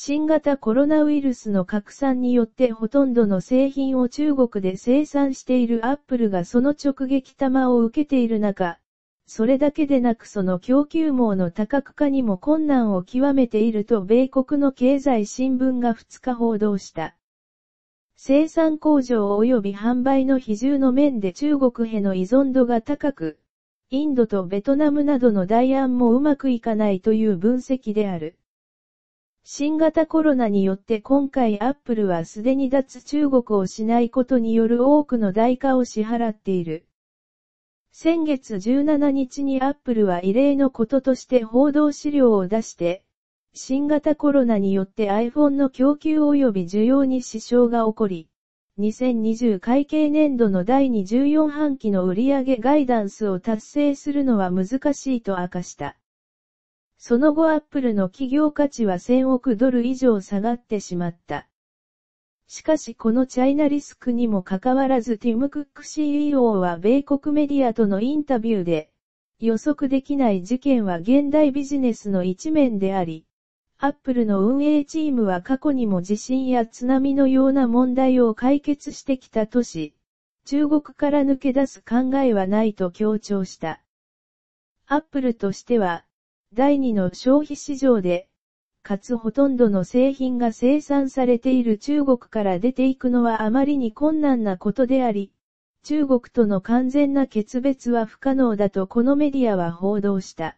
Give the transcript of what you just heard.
新型コロナウイルスの拡散によってほとんどの製品を中国で生産しているアップルがその直撃弾を受けている中、それだけでなくその供給網の多角化にも困難を極めていると米国の経済新聞が2日報道した。生産工場及び販売の比重の面で中国への依存度が高く、インドとベトナムなどの代案もうまくいかないという分析である。新型コロナによって今回アップルはすでに脱中国をしないことによる多くの代価を支払っている。先月17日にアップルは異例のこととして報道資料を出して、新型コロナによって iPhone の供給及び需要に支障が起こり、2020会計年度の第24半期の売上ガイダンスを達成するのは難しいと明かした。その後アップルの企業価値は1000億ドル以上下がってしまった。しかしこのチャイナリスクにもかかわらずティム・クック CEO は米国メディアとのインタビューで、予測できない事件は現代ビジネスの一面であり、アップルの運営チームは過去にも地震や津波のような問題を解決してきたとし、中国から抜け出す考えはないと強調した。アップルとしては、第2の消費市場で、かつほとんどの製品が生産されている中国から出ていくのはあまりに困難なことであり、中国との完全な決別は不可能だとこのメディアは報道した。